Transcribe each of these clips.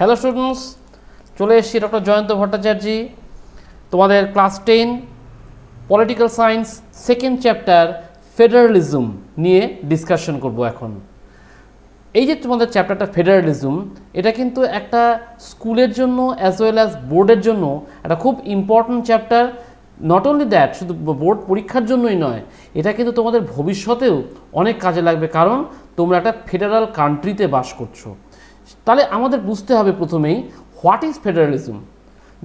Hello students চলে এসেছি doctor Jayanta Bhattacharya তোমাদের class ten political science second chapter federalism নিয়ে ডিসকাশন করব এখন এই যে তোমাদের চ্যাপ্টারটা ফেডারালিজম এটা কিন্তু একটা স্কুলের জন্য অ্যাজ ওয়েল অ্যাজ বোর্ডের জন্য একটা খুব important chapter not only that শুধু বোর্ড পরীক্ষার জন্যই নয় এটা কিন্তু তোমাদের ভবিষ্যতেও অনেক কাজে লাগবে কারণ তোমরা একটা ফেডারাল কান্ট্রিতে বাস করছো তাহলে আমাদের বুঝতে হবে প্রথমেই হোয়াট ইজ ফেডারেলিজম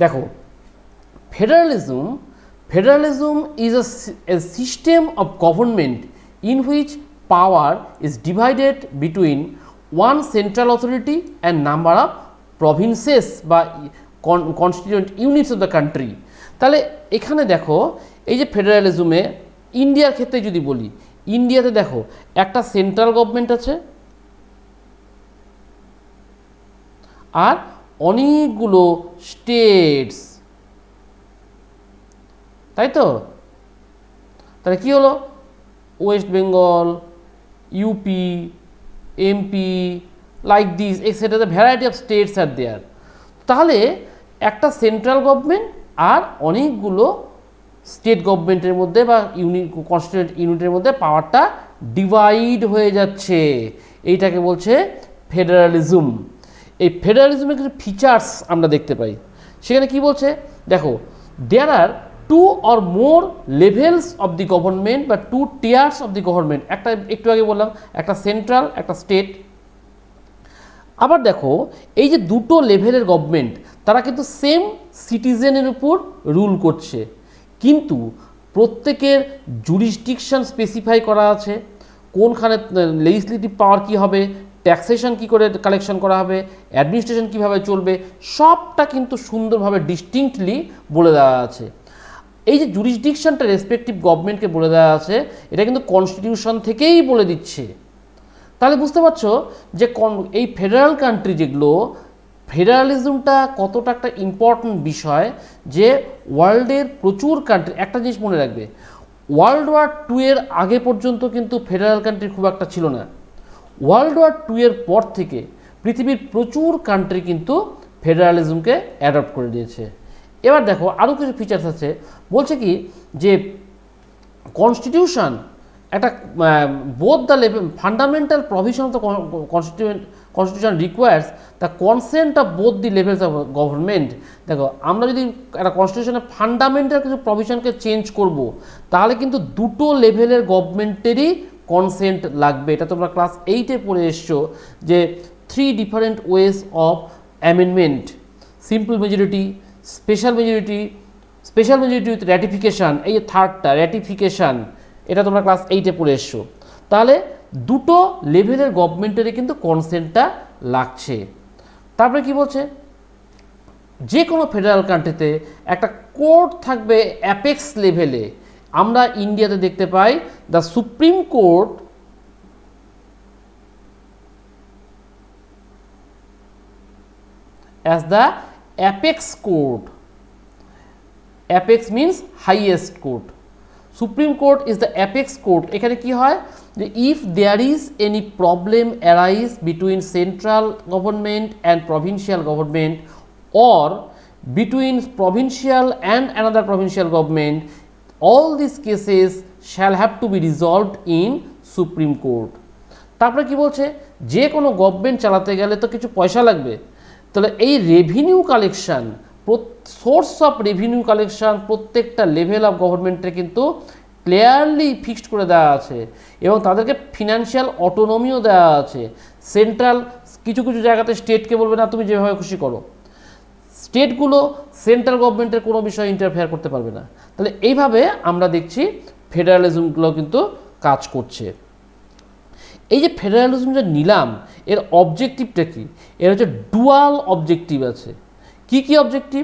দেখো federalism federalism is a system of government in which power is divided between one central authority and number of provinces বা constituent units of the country তাহলে এখানে দেখো এই যে ফেডারেলিজমে ইন্ডিয়ার ক্ষেত্রে যদি বলি ইন্ডিয়াতে দেখো একটা সেন্ট্রাল গভর্নমেন্ট আছে আর অনেকগুলো স্টেটস তাই তো তাহলে কী হলো West Bengal UP MP like this etcetera the variety of states are there তাহলে একটা সেন্ট্রাল গভর্নমেন্ট আর অনেকগুলো স্টেট গভর্নমেন্টের মধ্যে বা ইউনিট কনস্টিটিউট ইউনিটের মধ্যে পাওয়ারটা ডিভাইড হয়ে যাচ্ছে এইটাকে বলছে ফেডারালিজম এই ফেডারেলিজমের কিছু ফিচার্স আমরা দেখতে পাই সেখানে কি বলছে দেখো there are two or more levels of the government বা two tiers of the government একটা একটু আগে বললাম একটা সেন্ট্রাল একটা স্টেট আবার দেখো এই যে দুটো লেভেলের গভর্নমেন্ট তারা কিন্তু সেম সিটিজেনের উপর রুল করছে কিন্তু প্রত্যেকের জুরিস্টিকশান স্পেসিফাই করা আছে কোনখানে লেজিসলেটিভ পাওয়ার কী হবে ট্যাক্সেশন কী করে কালেকশন করা হবে অ্যাডমিনিস্ট্রেশন কীভাবে চলবে সবটা কিন্তু সুন্দরভাবে ডিস্টিংক্টলি বলে দেওয়া আছে এই যে জুরিসডিকশনটা রেসপেক্টিভ গভর্নমেন্টকে বলে দেওয়া আছে এটা কিন্তু কনস্টিটিউশন থেকেই বলে দিচ্ছে তাহলে বুঝতে পারছো যে এই ফেডারাল কান্ট্রি যেগুলো ফেডারালিজমটা কতটা একটা ইম্পর্ট্যান্ট বিষয় যে ওয়ার্ল্ডের প্রচুর কান্ট্রি একটা জিনিস মনে রাখবে ওয়ার্ল্ড ওয়ার টু এর আগে পর্যন্ত কিন্তু ফেডারাল কান্ট্রি খুব একটা ছিল না ওয়ার্ল্ড ওয়ার টু এর পর থেকে পৃথিবীর প্রচুর কান্ট্রি কিন্তু ফেডারালিজমকে অ্যাডপ্ট করে দিয়েছে এবার দেখো আরও কিছু ফিচার্স আছে বলছে কি যে কনস্টিটিউশন একটা both the level fundamental provision of the constituent constitution requires the consent of both the levels of government দেখো আমরা যদি একটা কনস্টিটিউশনের ফান্ডামেন্টাল কিছু প্রভিশনকে চেঞ্জ করব তাহলে কিন্তু দুটো লেভেলের গভর্নমেন্টেরই কনসেন্ট লাগবে এটা তোমরা ক্লাস এইটে পড়ে এসছো যে three different ways of amendment simple majority special majority special majority with ratification এই থার্ডটা র্যাটিফিকেশান এটা তোমরা ক্লাস এইটে পড়ে এসছো তাহলে দুটো লেভেলের গভর্নমেন্টেরই কিন্তু কনসেন্টটা লাগছে তারপরে কি বলছে যে কোনো ফেডারেল কান্ট্রিতে একটা কোর্ট থাকবে অ্যাপেক্স লেভেলে আমরা ইন্ডিয়াতে দেখতে পাই the supreme court as the apex court apex means highest court supreme court is the apex court এখানে কি হয় যে if there is any problem arise between central government and provincial government or between provincial and another provincial government all this cases shall have to be resolved in supreme court তারপরে কি বলছে যে কোনো government চালাতে গেলে তো কিছু পয়সা লাগবে তাহলে এই revenue collection source of revenue collection প্রত্যেকটা লেভেল অফ গভর্নমেন্টে কিন্তু ক্লিয়ারলি ফিক্সড করে দেওয়া আছে এবং তাদেরকে ফিনান্সিয়াল অটোনমিও দেওয়া আছে সেন্ট্রাল কিছু কিছু জায়গাতে স্টেটকে বলবে না তুমি যেভাবে খুশি করো স্টেটগুলো সেন্ট্রাল গভর্নমেন্টের কোনো বিষয়ে ইন্টারফেয়ার করতে পারবে না তাহলে এইভাবে আমরা দেখছি ফেডারালিজমগুলো কিন্তু কাজ করছে এই যে ফেডারালিজম যে নিলাম এর অবজেক্টিভটা কী এর হচ্ছে ডুয়াল অবজেক্টিভ আছে কি কি অবজেক্টিভ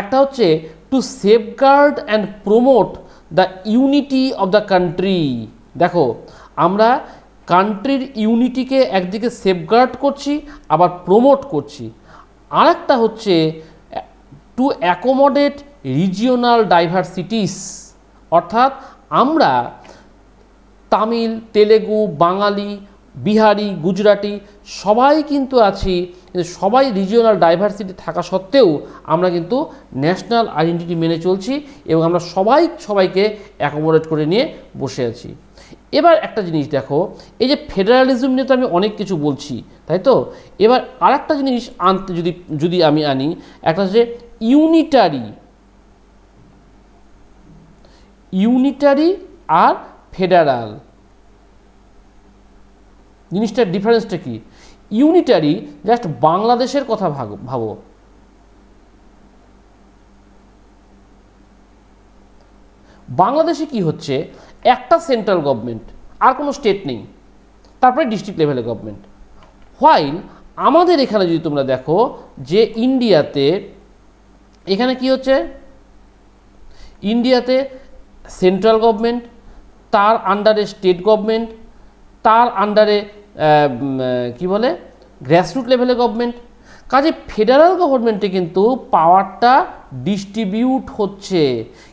একটা হচ্ছে to safeguard and promote the unity of the country দেখো আমরা কান্ট্রির ইউনিটিকে একদিকে সেফগার্ড করছি আবার প্রমোট করছি আরেকটা হচ্ছে টু অ্যাকোমোডেট রিজিওনাল ডাইভার্সিটিস অর্থাৎ আমরা তামিল তেলেগু বাঙালি বিহারি গুজরাটি সবাই কিন্তু আছি কিন্তু সবাই রিজিওনাল ডাইভার্সিটি থাকা সত্ত্বেও আমরা কিন্তু ন্যাশনাল আইডেন্টিটি মেনে চলছি এবং আমরা সবাই সবাইকে অ্যাকোমোডেট করে নিয়ে বসে আছি এবার একটা জিনিস দেখো এই যে ফেডারালিজম নিয়ে তো আমি অনেক কিছু বলছি তাই তো এবার আর একটা জিনিস আনতে যদি যদি আমি আনি একটা যে ইউনিটারি ইউনিটারি আর ফেডারাল জিনিসটার ডিফারেন্সটা কি ইউনিটারি জাস্ট বাংলাদেশের কথা ভাবো বাংলাদেশে কি হচ্ছে একটা সেন্ট্রাল গভর্নমেন্ট আর কোনো স্টেট নেই তারপরে ডিস্ট্রিক্ট লেভেলে গভর্নমেন্ট হোয়াইল আমাদের এখানে যদি তোমরা দেখো যে ইন্ডিয়াতে এখানে কি হচ্ছে ইন্ডিয়াতে সেন্ট্রাল গভর্নমেন্ট তার আন্ডারে স্টেট গভর্নমেন্ট তার আন্ডারে কি বলে গ্র্যাসরুট লেভেলে গভর্নমেন্ট কাজে ফেডারাল গভর্নমেন্টে কিন্তু পাওয়ারটা ডিস্ট্রিবিউট হচ্ছে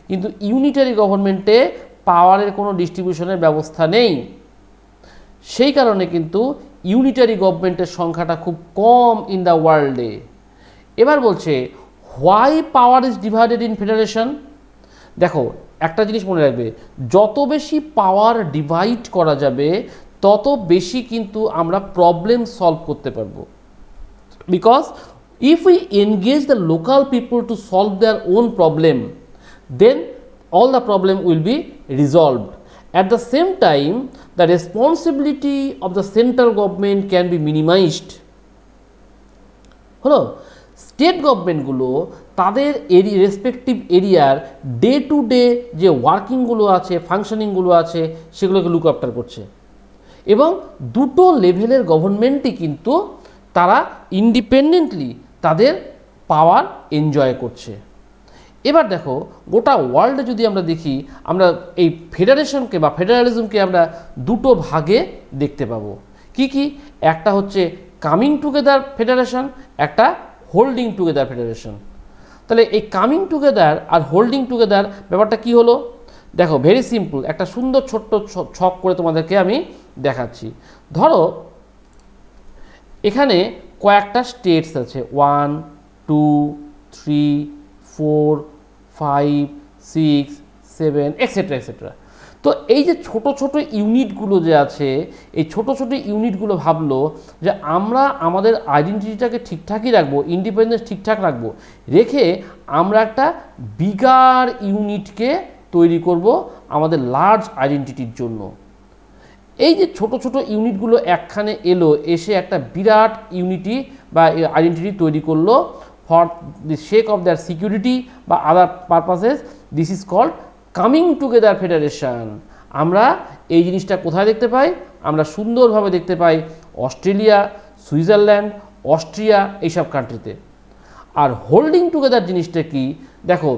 কিন্তু ইউনিটারি গভর্নমেন্টে পাওয়ারের কোনো ডিস্ট্রিবিউশনের ব্যবস্থা নেই সেই কারণে কিন্তু ইউনিটারি গভর্নমেন্টের সংখ্যাটা খুব কম ইন দ্য ওয়ার্ল্ডে এবার বলছে why power is divided in federation দেখো একটা জিনিস মনে রাখবে যত বেশি পাওয়ার ডিভাইড করা যাবে তত বেশি কিন্তু আমরা প্রবলেম সলভ করতে পারবো because if we engage the local people to solve their own problem then all the problem will be resolved. At the same time, the responsibility of the central government can be minimized. হলো state গভর্নমেন্টগুলো তাদের এরি respective এরিয়ার day to day যে ওয়ার্কিংগুলো আছে ফাংশনিংগুলো আছে সেগুলোকে look after করছে এবং দুটো লেভেলের গভর্নমেন্টই কিন্তু তারা ইন্ডিপেন্ডেন্টলি তাদের পাওয়ার এনজয় করছে এবার দেখো গোটা ওয়ার্ল্ডে যদি আমরা দেখি আমরা এই ফেডারেশনকে বা ফেডারালিজমকে আমরা দুটো ভাগে দেখতে পাবো কি কি একটা হচ্ছে কামিং টুগেদার ফেডারেশন একটা হোল্ডিং টুগেদার ফেডারেশন তাহলে এই কামিং টুগেদার আর হোল্ডিং টুগেদার ব্যাপারটা কি হলো দেখো ভেরি সিম্পল একটা সুন্দর ছোট্ট ছক করে তোমাদেরকে আমি দেখাচ্ছি ধরো এখানে কয়েকটা স্টেটস আছে one two three four five six seven etcetera etcetera তো এই যে ছোট ছোট ইউনিটগুলো যে আছে এই ছোট ছোট ইউনিটগুলো ভাবলো যে আমরা আমাদের আইডেন্টিটিটাকে ঠিকঠাকই রাখবো ইন্ডিপেন্ডেন্স ঠিকঠাক রাখবো রেখে আমরা একটা বিগার ইউনিটকে তৈরি করব আমাদের লার্জ আইডেন্টিটির জন্য এই যে ছোট ছোট ইউনিটগুলো একখানে এলো এসে একটা বিরাট ইউনিটি বা আইডেন্টিটি তৈরি করলো for the sake of their security বা other purposes this is called coming together federation আমরা এই জিনিসটা কোথায় দেখতে পাই আমরা সুন্দরভাবে দেখতে পাই অস্ট্রেলিয়া সুইজারল্যান্ড অস্ট্রিয়া এইসব কান্ট্রিতে আর হোল্ডিং টুগেদার জিনিসটা কি দেখো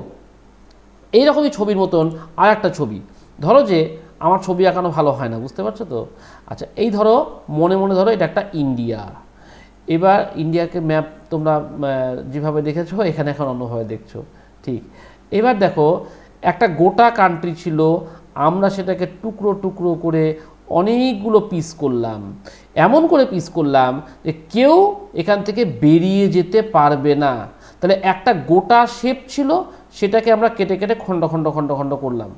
এইরকমই ছবির মতন আর একটা ছবি ধরো যে আমার ছবি আঁকানো ভালো হয় না বুঝতে পারছো তো আচ্ছা এই ধরো মনে মনে ধরো এটা একটা ইন্ডিয়া এবার ইন্ডিয়াকে ম্যাপ তোমরা যেভাবে দেখেছো এখানে এখন অন্যভাবে দেখছো ঠিক এবার দেখো একটা গোটা কান্ট্রি ছিল আমরা সেটাকে টুকরো টুকরো করে অনেকগুলো পিস করলাম এমন করে পিস করলাম যে কেউ এখান থেকে বেরিয়ে যেতে পারবে না তাহলে একটা গোটা শেপ ছিল সেটাকে আমরা কেটে কেটে খণ্ড খণ্ড খণ্ড খণ্ড করলাম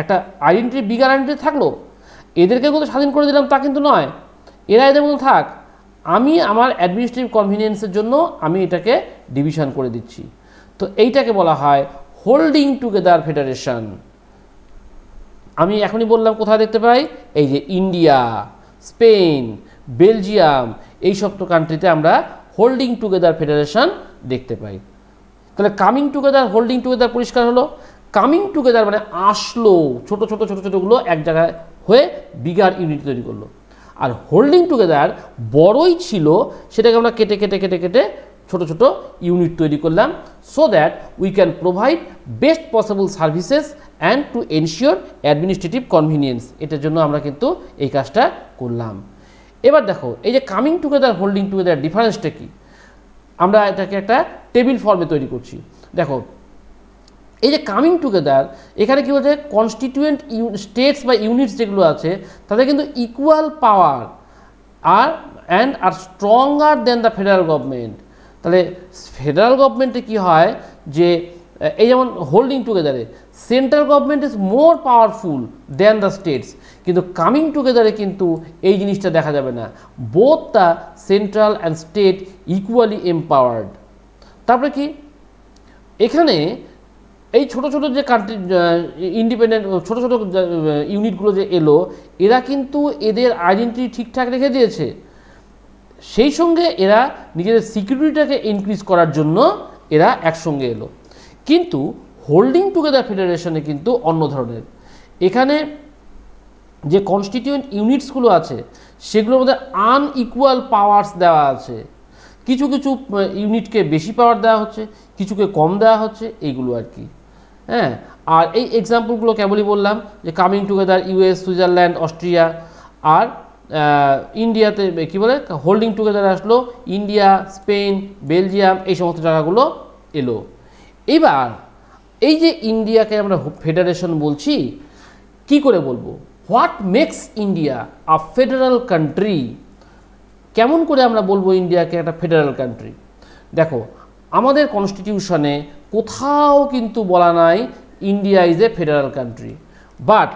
একটা আইডেন্টি বিগার আইডেন্টি থাকলো এদেরকে কিন্তু স্বাধীন করে দিলাম তা কিন্তু নয় এরা এদের মতো থাক আমি আমার অ্যাডমিনিস্ট্রেটিভ কনভিনিয়েন্সের জন্য আমি এটাকে ডিভিশন করে দিচ্ছি তো এইটাকে বলা হয় হোল্ডিং টুগেদার ফেডারেশন আমি এখনই বললাম কোথায় দেখতে পাই এই যে ইন্ডিয়া স্পেন বেলজিয়াম এই সব তো কান্ট্রিতে আমরা হোল্ডিং টুগেদার ফেডারেশন দেখতে পাই তাহলে কামিং টুগেদার হোল্ডিং টুগেদার পরিষ্কার হলো কামিং টুগেদার মানে আসলো ছোট ছোট ছোট ছোটোগুলো এক জায়গায় হয়ে বিগার ইউনিট তৈরি করলো আর হোল্ডিং টুগেদার বড়ই ছিল সেটাকে আমরা কেটে কেটে কেটে কেটে ছোট ছোট ইউনিট তৈরি করলাম so that we can provide best possible services and to ensure administrative convenience এটার জন্য আমরা কিন্তু এই কাজটা করলাম এবার দেখো এই যে কামিং টুগেদার হোল্ডিং টুগেদার ডিফারেন্সটা কী আমরা এটাকে একটা টেবিল ফর্মে তৈরি করছি দেখো এই যে কামিং টুগেদার এখানে কী বলছে কনস্টিটিউয়েন্ট স্টেটস বা ইউনিটস যেগুলো আছে তাদের কিন্তু ইকুয়াল পাওয়ার আর and are stronger than the federal government তাহলে ফেডারেল গভর্নমেন্টে কী হয় যে এই যেমন হোল্ডিং টুগেদারে central government is more powerful than the states কিন্তু কামিং টুগেদারে কিন্তু এই জিনিসটা দেখা যাবে না both the central and state equally empowered তারপরে কি এখানে এই ছোট ছোট যে কান্ট্রি ইন্ডিপেন্ডেন্ট ছোট ছোট ইউনিটগুলো যে এলো এরা কিন্তু এদের আইডেন্টিটি ঠিকঠাক রেখে দিয়েছে সেই সঙ্গে এরা নিজেদের সিকিউরিটিটাকে ইনক্রিজ করার জন্য এরা একসঙ্গে এলো কিন্তু হোল্ডিং টুগেদার ফেডারেশনে কিন্তু অন্য ধরনের এখানে যে কনস্টিটিউয়েন্ট ইউনিটসগুলো আছে সেগুলোর মধ্যে আনইকুয়াল পাওয়ার্স দেওয়া আছে কিছু কিছু ইউনিটকে বেশি পাওয়ার দেওয়া হচ্ছে কিছুকে কম দেওয়া হচ্ছে এইগুলো আর কি হ্যাঁ আর এই এক্সাম্পলগুলো কেবলই বললাম যে coming together US Switzerland Austria আর ইন্ডিয়াতে কী বলে হোল্ডিং টুগেদার আসলো ইন্ডিয়া স্পেন বেলজিয়াম এই সমস্ত জায়গাগুলো এলো এবার এই যে ইন্ডিয়াকে আমরা ফেডারেশন বলছি কি করে বলবো what makes India a federal country কেমন করে আমরা বলবো ইন্ডিয়াকে একটা ফেডারাল কান্ট্রি দেখো আমাদের কনস্টিটিউশনে কোথাও কিন্তু বলা নাই India is a federal country but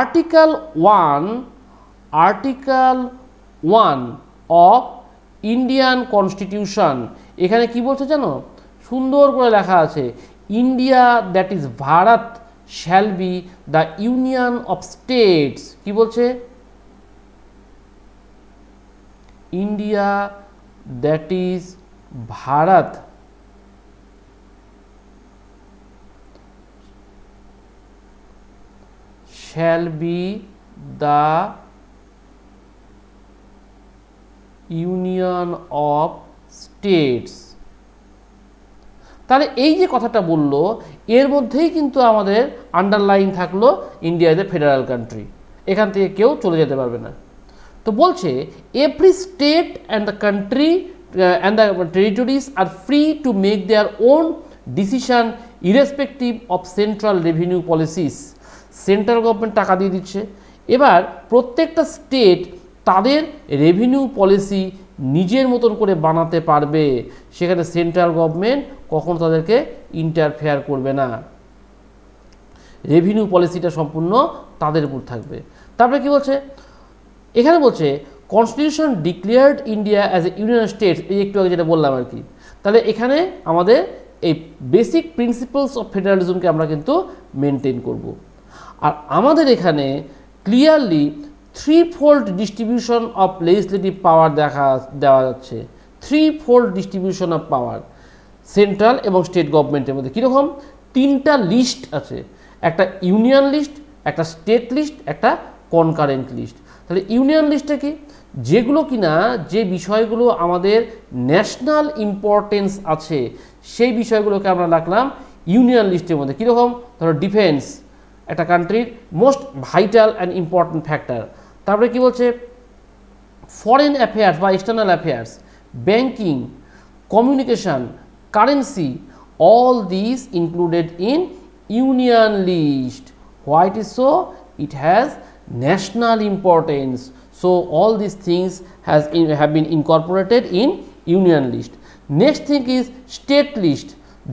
article one article one of Indian constitution এখানে কি বলছে জানো সুন্দর করে লেখা আছে India that is Bharat shall be the union of states কি বলছে India that is Bharat shall be the union of states তাহলে এই যে কথাটা বলল এর মধ্যেই কিন্তু আমাদের আন্ডারলাইন থাকলো India is a federal country এখান থেকে কেউ চলে যেতে পারবে না তো বলছে every state and the country and the territories are free to make their own decision irrespective of central revenue policies central government টাকা দিয়ে দিচ্ছে এবার প্রত্যেকটা স্টেট তাদের রেভিনিউ পলিসি নিজের মতন করে বানাতে পারবে সেখানে সেন্ট্রাল গভর্নমেন্ট কখনো তাদেরকে ইন্টারফেয়ার করবে না রেভিনিউ পলিসিটা সম্পূর্ণ তাদের উপর থাকবে তারপরে কি বলছে এখানে বলছে constitution declared India as a union states এই একটু আগে যেটা বললাম আর কি তাহলে এখানে আমাদের এই বেসিক প্রিন্সিপালস অফ ফেডারালিজমকে আমরা কিন্তু মেনটেন করবো আর আমাদের এখানে clearly three fold distribution of legislative power দেখা দেওয়া যাচ্ছে three fold distribution of power central এবং স্টেট গভর্নমেন্টের মধ্যে কীরকম তিনটা লিস্ট আছে একটা ইউনিয়ন লিস্ট একটা স্টেট লিস্ট একটা কনকারেন্ট লিস্ট তাহলে ইউনিয়ন লিস্টটা কি যেগুলো কিনা যে বিষয়গুলো আমাদের ন্যাশনাল ইম্পর্টেন্স আছে সেই বিষয়গুলোকে আমরা রাখলাম ইউনিয়ন লিস্টের মধ্যে কীরকম ধরো ডিফেন্স একটা কান্ট্রির most vital and important factor তারপরে কি বলছে foreign affairs বা external affairs, banking, communication, currency, all these included in union list why it is so it has national importance so all these things has in, have been incorporated in union list next thing is state list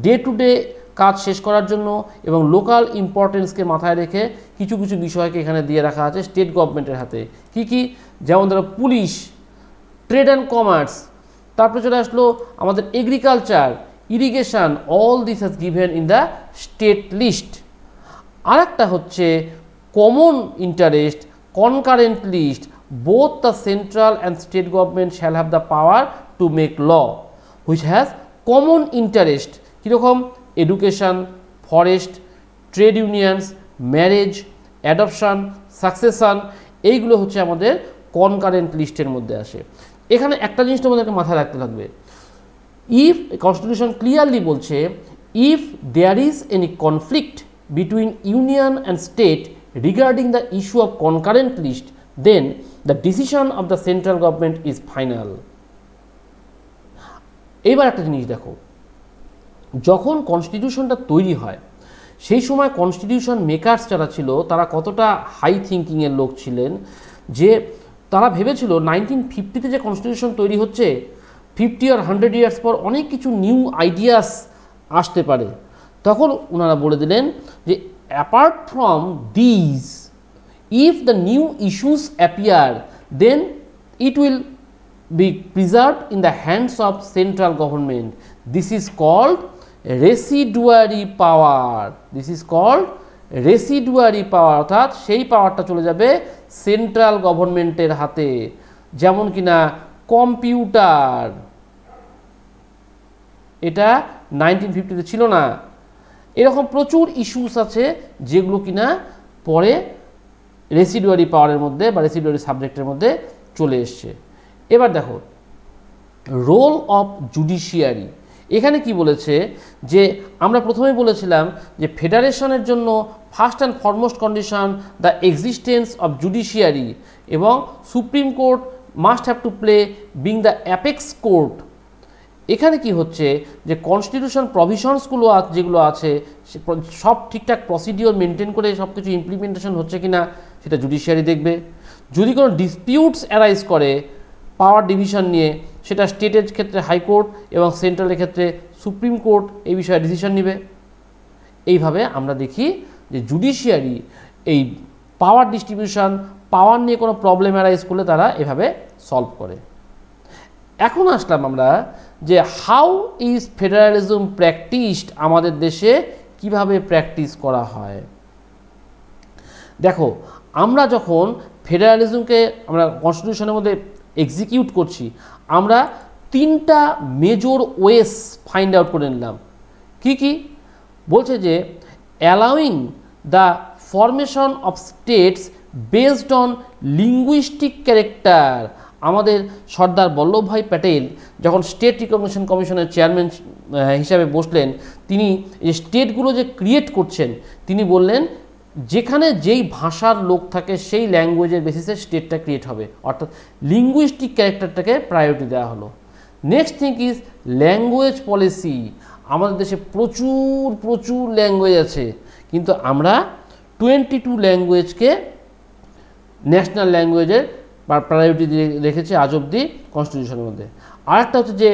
day to day কাজ শেষ করার জন্য এবং local ইম্পর্টেন্সকে মাথায় রেখে কিছু কিছু বিষয়কে এখানে দিয়ে রাখা আছে স্টেট গভর্নমেন্টের হাতে কি কি যেমন ধরো পুলিশ ট্রেড অ্যান্ড কমার্স তারপরে চলে আসলো আমাদের agriculture irrigation all this has given in the state list আরেকটা হচ্ছে common interest concurrent list both the central and state government shall have the power to make law which has common interest কীরকম education forest trade unions marriage adoption succession এইগুলো হচ্ছে আমাদের concurrent লিস্টের মধ্যে আসে এখানে একটা জিনিস তোমাদেরকে মাথায় রাখতে লাগবে ইফ কনস্টিটিউশন ক্লিয়ারলি বলছে if there is any conflict between union and state regarding the issue of concurrent list then the decision of the central government is final এবার একটা জিনিস দেখো যখন কনস্টিটিউশনটা তৈরি হয় সেই সময় কনস্টিটিউশন মেকার্স যারা ছিল তারা কতটা হাই থিঙ্কিংয়ের লোক ছিলেন যে তারা ভেবেছিল নাইনটিন ফিফটিতে যে কনস্টিটিউশন তৈরি হচ্ছে ফিফটি আর হান্ড্রেড ইয়ার্স পর অনেক কিছু নিউ আইডিয়াস আসতে পারে তখন ওনারা বলে দিলেন যে apart from these if the new issues appear then it will be preserve in the hands of central government this is called residuary power this is called residuary power অর্থাৎ সেই পাওয়ারটা চলে যাবে সেন্ট্রাল গভর্নমেন্টের হাতে যেমন কিনা কম্পিউটার এটা নাইনটিন ফিফটিতে ছিল না এরকম প্রচুর ইস্যুস আছে যেগুলো কিনা পরে রেসিডুয়ারি পাওয়ারের মধ্যে বা রেসিডুয়ারি সাবজেক্টের মধ্যে চলে এসছে এবার দেখো রোল অফ জুডিশিয়ারি এখানে কি বলেছে যে আমরা প্রথমে বলেছিলাম যে ফেডারেশনের জন্য first and foremost condition the existence of judiciary এবং supreme court must have to play being the apex court এখানে কি হচ্ছে যে কনস্টিটিউশন প্রভিশনসগুলো যেগুলো আছে সব ঠিকঠাক প্রসিডিওর মেনটেন করে সব কিছু ইমপ্লিমেন্টেশন হচ্ছে কি না সেটা জুডিশিয়ারি দেখবে যদি কোনো ডিসপিউটস অ্যারাইজ করে পাওয়ার ডিভিশন নিয়ে সেটা স্টেটের ক্ষেত্রে হাইকোর্ট এবং সেন্ট্রালের ক্ষেত্রে সুপ্রিম কোর্ট এই বিষয়ে ডিসিশন নেবে এইভাবে আমরা দেখি যে জুডিশিয়ারি এই পাওয়ার ডিস্ট্রিবিউশন পাওয়ার নিয়ে কোনো প্রবলেম অ্যারাইজ করলে তারা এভাবে সলভ করে এখন আসলাম আমরা যে হাউ ইজ ফেডারালিজম প্র্যাকটিসড আমাদের দেশে কিভাবে প্র্যাকটিস করা হয় দেখো আমরা যখন ফেডারালিজমকে আমরা কনস্টিটিউশনের মধ্যে এক্সিকিউট করছি আমরা তিনটা মেজর ওয়েস ফাইন্ড আউট করে নিলাম কি কি বলছে যে allowing the formation of states based on linguistic character আমাদের সর্দার বল্লভভাই প্যাটেল যখন স্টেট রিকগনিশন কমিশনের চেয়ারম্যান হিসাবে বসলেন তিনি এই স্টেটগুলো যে ক্রিয়েট করছেন তিনি বললেন যেখানে যেই ভাষার লোক থাকে সেই ল্যাঙ্গুয়েজের বেসিসে স্টেটটা ক্রিয়েট হবে অর্থাৎ লিঙ্গুইস্টিক ক্যারেক্টারটাকে প্রায়োরিটি দেওয়া হলো next think is language policy আমাদের দেশে প্রচুর প্রচুর ল্যাঙ্গুয়েজ আছে কিন্তু আমরা টোয়েন্টি টু ল্যাঙ্গুয়েজকে ন্যাশনাল ল্যাঙ্গুয়েজের প্রায়োরিটি দিয়ে রেখেছি আজ অব্দি কনস্টিটিউশনের মধ্যে আরেকটা হচ্ছে যে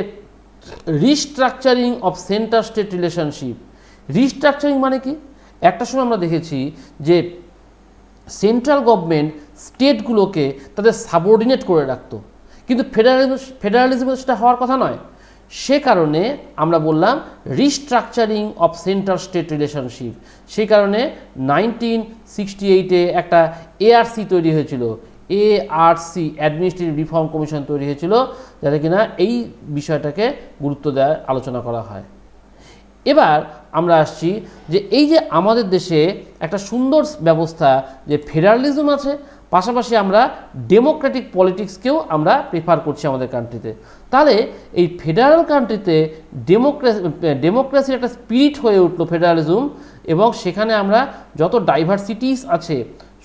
restructuring of centre state relationship restructuring মানে কি একটা সময় আমরা দেখেছি যে সেন্ট্রাল গভর্নমেন্ট স্টেটগুলোকে তাদের সাবঅর্ডিনেট করে রাখত কিন্তু ফেডারালিজম ফেডারালিজম সেটা হওয়ার কথা নয় সে কারণে আমরা বললাম restructuring of centre state relationship সেই কারণে নাইনটিন সিক্সটি এইটে একটা এআরসি তৈরি হয়েছিল এআরসি অ্যাডমিনিস্ট্রেটিভ রিফর্ম কমিশন তৈরি হয়েছিল যাতে কিনা এই বিষয়টাকে গুরুত্ব দেওয়ার আলোচনা করা হয় এবার আমরা আসছি যে এই যে আমাদের দেশে একটা সুন্দর ব্যবস্থা যে ফেডারালিজম আছে পাশাপাশি আমরা ডেমোক্রেটিক পলিটিক্সকেও আমরা প্রেফার করছি আমাদের কান্ট্রিতে তাহলে এই ফেডারাল কান্ট্রিতে ডেমোক্রেসি ডেমোক্রেসির একটা স্পিরিট হয়ে উঠলো ফেডারালিজম এবং সেখানে আমরা যত ডাইভার্সিটিস আছে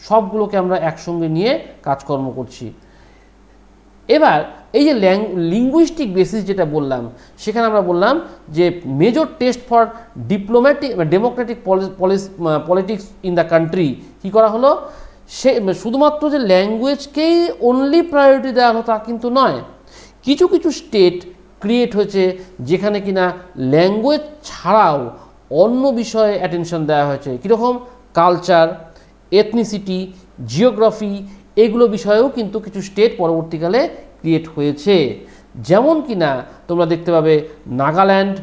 সবগুলোকে আমরা একসঙ্গে নিয়ে কাজকর্ম করছি এবার এই যে লিঙ্গুইস্টিক বেসিস যেটা বললাম সেখানে আমরা বললাম যে major test for diplomatic democratic politics in the country কী করা হলো সে শুধুমাত্র যে ল্যাঙ্গুয়েজকেই অনলি প্রায়োরিটি দেওয়া হতো তা কিন্তু নয় কিছু কিছু স্টেট ক্রিয়েট হয়েছে যেখানে কিনা ল্যাঙ্গুয়েজ ছাড়াও অন্য বিষয়ে অ্যাটেনশন দেওয়া হয়েছে কীরকম কালচার এথনিসিটি জিওগ্রাফি এগুলো বিষয়েও কিন্তু কিছু স্টেট পরবর্তীকালে ক্রিয়েট হয়েছে যেমন কি না তোমরা দেখতে পাবে নাগাল্যান্ড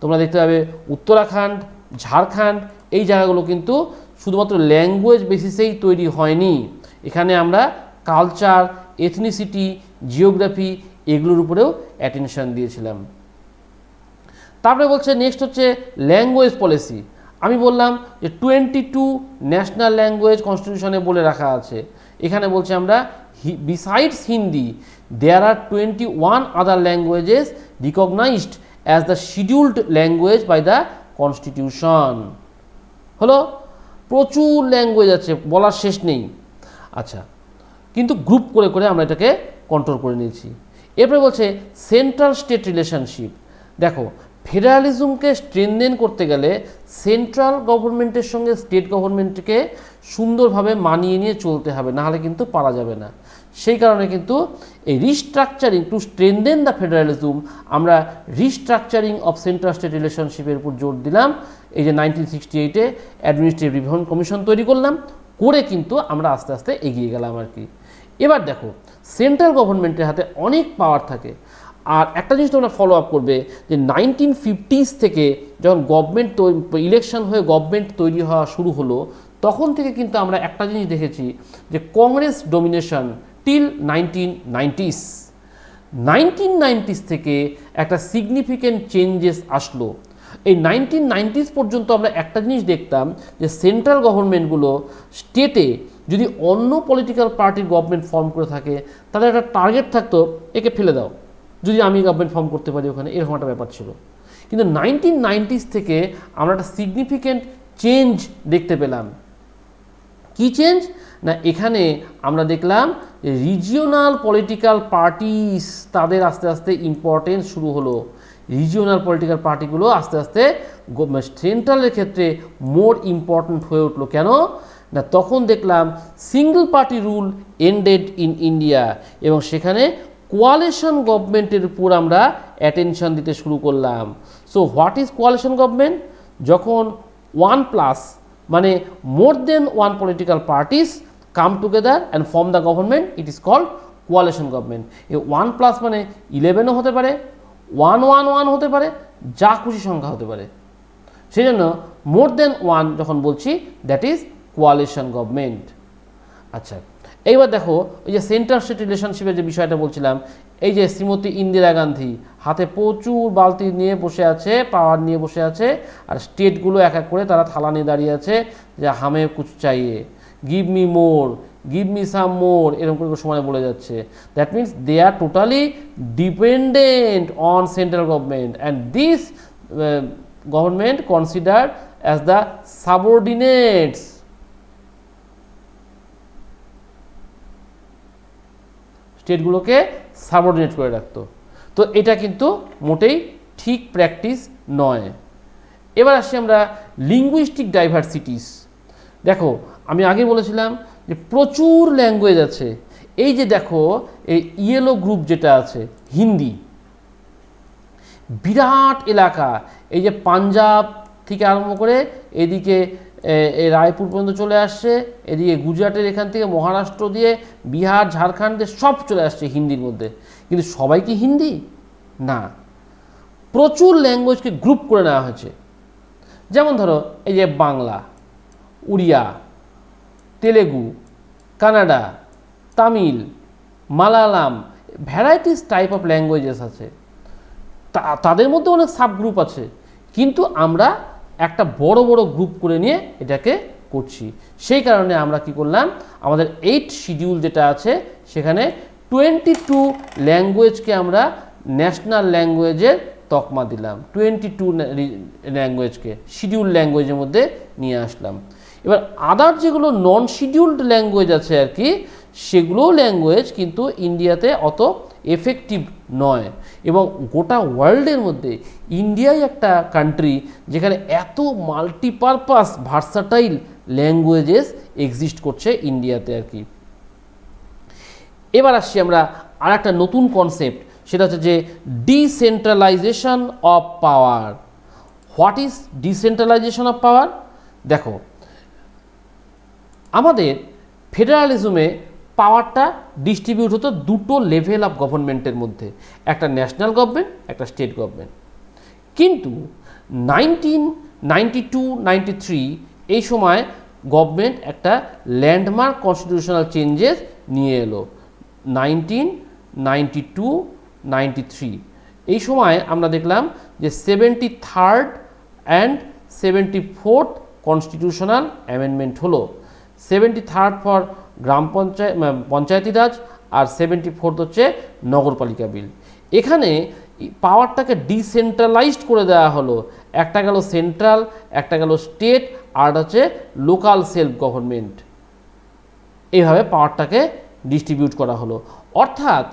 তোমরা দেখতে পাবে উত্তরাখণ্ড ঝাড়খণ্ড এই জায়গাগুলো কিন্তু শুধুমাত্র ল্যাঙ্গুয়েজ বেসিসেই তৈরি হয়নি এখানে আমরা কালচার এথনিসিটি জিওগ্রাফি এগুলোর উপরেও অ্যাটেনশান দিয়েছিলাম তারপরে বলছে নেক্সট হচ্ছে ল্যাঙ্গুয়েজ পলিসি আমি বললাম যে টোয়েন্টি টু ন্যাশনাল ল্যাঙ্গুয়েজ কনস্টিটিউশনে বলে রাখা আছে এখানে বলছে আমরা he, besides Hindi, there are 21 other languages recognized as the scheduled language by the constitution. হলো প্রচুর ল্যাঙ্গুয়েজ আছে বলার শেষ নেই আচ্ছা কিন্তু গ্রুপ করে করে আমরা এটাকে কন্ট্রোল করে নিয়েছি এরপরে বলছে সেন্ট্রাল স্টেট রিলেশনশিপ দেখো ফেডারালিজমকে স্ট্রেনদেন করতে গেলে সেন্ট্রাল গভর্নমেন্টের সঙ্গে স্টেট গভর্নমেন্টকে সুন্দরভাবে মানিয়ে নিয়ে চলতে হবে নাহলে কিন্তু পারা যাবে না সেই কারণে কিন্তু এই restructuring to strengthen the federalism আমরা রিস্ট্রাকচারিং অফ সেন্ট্রাল স্টেট রিলেশনশিপের উপর জোর দিলাম এই যে নাইনটিন সিক্সটি এইটে অ্যাডমিনিস্ট্রেটিভ রিভিশন কমিশন তৈরি করলাম করে কিন্তু আমরা আস্তে আস্তে এগিয়ে গেলাম আর কি এবার দেখো সেন্ট্রাল গভর্নমেন্টের হাতে অনেক পাওয়ার থাকে আর একটা জিনিস তোমরা ফলো আপ করবে যে নাইনটিন ফিফটিস থেকে যখন গভর্নমেন্ট ইলেকশন হয়ে গভর্নমেন্ট তৈরি হওয়া শুরু হলো তখন থেকে কিন্তু আমরা একটা জিনিস দেখেছি যে Congress domination till nineteen nineties nineteen nineties থেকে একটা সিগনিফিক্যান্ট চেঞ্জেস আসলো এই নাইনটিন নাইনটিস পর্যন্ত আমরা একটা জিনিস দেখতাম যে সেন্ট্রাল গভর্নমেন্টগুলো স্টেটে যদি অন্য পলিটিক্যাল পার্টির গভর্নমেন্ট ফর্ম করে থাকে তাদের একটা টার্গেট থাকতো একে ফেলে দাও যদি আমি গভর্নমেন্ট ফর্ম করতে পারি ওখানে এরকম একটা ব্যাপার ছিল কিন্তু নাইনটিন নাইনটিস থেকে আমরা একটা সিগনিফিক্যান্ট চেঞ্জ দেখতে পেলাম কি চেঞ্জ না এখানে আমরা দেখলাম রিজিওনাল পলিটিক্যাল পার্টিস তাদের আস্তে আস্তে ইম্পর্টেন্স শুরু হলো রিজিওনাল পলিটিক্যাল পার্টিগুলো আস্তে আস্তে সেন্ট্রালের মানে ক্ষেত্রে মোর ইম্পর্টেন্ট হয়ে উঠলো কেন না তখন দেখলাম single party rule ended in India এবং সেখানে কোয়ালেশন গভর্নমেন্টের উপর আমরা অ্যাটেনশন দিতে শুরু করলাম so what is coalition government যখন ওয়ান প্লাস মানে more than one political parties come together and form the government it is called coalition government এই ওয়ান প্লাস মানে ইলেভেনও হতে পারে ওয়ান ওয়ান ওয়ান হতে পারে যা খুশি সংখ্যা হতে পারে সেই জন্য মোর দেন ওয়ান যখন বলছি দ্যাট ইজ কোয়ালেশন গভর্নমেন্ট আচ্ছা এইবার দেখো ওই যে সেন্টার স্টেট রিলেশনশিপের যে বিষয়টা বলছিলাম এই যে শ্রীমতী ইন্দিরা গান্ধী হাতে প্রচুর বালতি নিয়ে বসে আছে পাওয়ার নিয়ে বসে আছে আর স্টেটগুলো এক এক করে তারা থালা নিয়ে দাঁড়িয়ে আছে যে হামে কুচ চাইয়ে give me more give me some more এরকম করে সময় বলে যাচ্ছে that means they are totally dependent on central government and this government consider as the subordinates স্টেটগুলোকে সাবঅর্ডিনেট করে রাখতো তো এটা কিন্তু মোটেই ঠিক প্র্যাকটিস নয় এবার আসি আমরা লিঙ্গুইস্টিক ডাইভার্সিটিস দেখো আমি আগে বলেছিলাম যে প্রচুর ল্যাঙ্গুয়েজ আছে এই যে দেখো এই ইয়েলো গ্রুপ যেটা আছে হিন্দি বিরাট এলাকা এই যে পাঞ্জাব থেকে আরম্ভ করে এদিকে এই রায়পুর পর্যন্ত চলে আসছে এদিকে গুজরাটের এখান থেকে মহারাষ্ট্র দিয়ে বিহার ঝাড়খণ্ডে সব চলে আসছে হিন্দির মধ্যে কিন্তু সবাই কি হিন্দি না প্রচুর ল্যাঙ্গুয়েজকে গ্রুপ করে নেওয়া হয়েছে যেমন ধরো এই যে Bangla Oriya Telugu Kannada Tamil Malayalam varieties type of languages আছে তাদের মধ্যে অনেক সাবগ্রুপ আছে কিন্তু আমরা একটা বড় বড় গ্রুপ করে নিয়ে এটাকে করছি সেই কারণে আমরা কি করলাম আমাদের এইট শিডিউল যেটা আছে সেখানে টোয়েন্টি টু ল্যাঙ্গুয়েজকে আমরা ন্যাশনাল ল্যাঙ্গুয়েজের তকমা দিলাম টোয়েন্টি টু ল্যাঙ্গুয়েজকে শিডিউল ল্যাঙ্গুয়েজের মধ্যে নিয়ে আসলাম এবার আদার যেগুলো নন শিডিউলড ল্যাঙ্গুয়েজ আছে আর কি সেগুলো ল্যাঙ্গুয়েজ কিন্তু ইন্ডিয়াতে অত এফেক্টিভ নয় এবং গোটা ওয়ার্ল্ডের মধ্যে ইন্ডিয়াই একটা কান্ট্রি যেখানে এত মাল্টিপারপাস ভার্সাটাইল ল্যাঙ্গুয়েজেস এক্সিস্ট করছে ইন্ডিয়াতে আর কি এবার আসছি আমরা আর একটা নতুন কনসেপ্ট সেটা হচ্ছে যে decentralisation of power what is decentralisation of power দেখো আমাদের ফেডারালিজমে পাওয়ারটা ডিস্ট্রিবিউট হতো দুটো লেভেল অফ গভর্নমেন্টের মধ্যে একটা ন্যাশনাল গভর্নমেন্ট একটা স্টেট গভর্নমেন্ট কিন্তু নাইনটিন নাইনটি টু থ্রি এই সময় গভর্নমেন্ট একটা ল্যান্ডমার্ক কনস্টিটিউশনাল চেঞ্জেস নিয়ে এলো nineteen ninety two ninety three এই সময় আমরা দেখলাম যে seventy third and seventy fourth constitutional amendment হলো সেভেন্টি থার্ড ফর গ্রাম পঞ্চায়েত পঞ্চায়েতি রাজ আর সেভেন্টি ফোর্থ হচ্ছে নগরপালিকা বিল এখানে পাওয়ারটাকে ডিসেন্ট্রালাইজড করে দেওয়া হলো একটা গেল সেন্ট্রাল একটা গেল স্টেট আর হচ্ছে লোকাল সেলফ গভর্নমেন্ট এইভাবে পাওয়ারটাকে ডিস্ট্রিবিউট করা হলো অর্থাৎ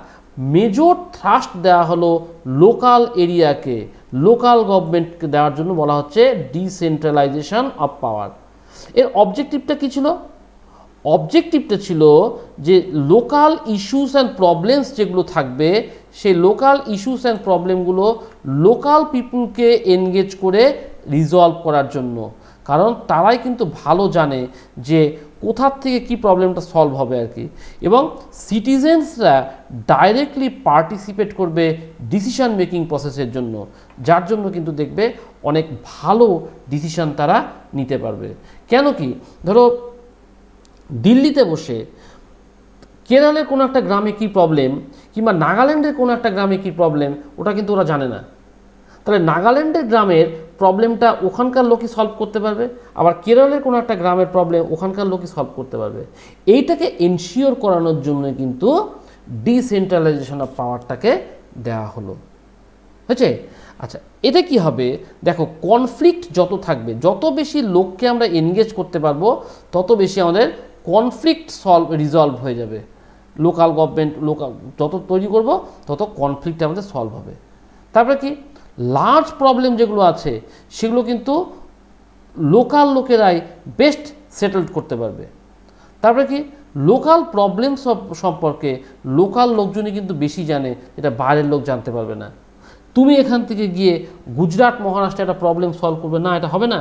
মেজর থ্রাস্ট দেওয়া হলো লোকাল এরিয়াকে লোকাল গভর্নমেন্টকে দেওয়ার জন্য বলা হচ্ছে ডিসেন্ট্রালাইজেশন অফ পাওয়ার এর অবজেক্টিভটা কী ছিল অবজেক্টিভটা ছিল যে লোকাল ইস্যুস অ্যান্ড প্রবলেমস যেগুলো থাকবে সেই লোকাল ইস্যুস অ্যান্ড প্রবলেমগুলো লোকাল পিপুলকে এনগেজ করে রিজলভ করার জন্য কারণ তারাই কিন্তু ভালো জানে যে কোথার থেকে কি প্রবলেমটা সলভ হবে আর কি এবং সিটিজেন্সরা ডাইরেক্টলি পার্টিসিপেট করবে ডিসিশান মেকিং প্রসেসের জন্য যার জন্য কিন্তু দেখবে অনেক ভালো ডিসিশান তারা নিতে পারবে কেন কি ধরো দিল্লিতে বসে কেরালের কোনো একটা গ্রামে কি প্রবলেম কিংবা নাগাল্যান্ডের কোনো একটা গ্রামে কি প্রবলেম ওটা কিন্তু ওরা জানে না তাহলে নাগাল্যান্ডের গ্রামের প্রবলেমটা ওখানকার লোকই সলভ করতে পারবে আবার কেরলের কোনো একটা গ্রামের প্রবলেম ওখানকার লোকই সলভ করতে পারবে এইটাকে এনশিওর করানোর জন্য কিন্তু ডিসেন্ট্রালাইজেশন অফ পাওয়ারটাকে দেওয়া হলো হয়েছে আচ্ছা এতে কি হবে দেখো কনফ্লিক্ট যত থাকবে যত বেশি লোককে আমরা এনগেজ করতে পারবো তত বেশি আমাদের কনফ্লিক্ট সলভ রিজলভ হয়ে যাবে লোকাল গভর্নমেন্ট লোকাল যত তৈরি করব তত কনফ্লিক্ট আমাদের সলভ হবে তারপরে কি লার্জ প্রবলেম যেগুলো আছে সেগুলো কিন্তু লোকাল লোকেরাই বেস্ট সেটেলড করতে পারবে তারপরে কি লোকাল প্রবলেম সম্পর্কে লোকাল লোকজনই কিন্তু বেশি জানে এটা বাইরের লোক জানতে পারবে না তুমি এখান থেকে গিয়ে গুজরাট মহারাষ্ট্রে একটা প্রবলেম সলভ করবে না এটা হবে না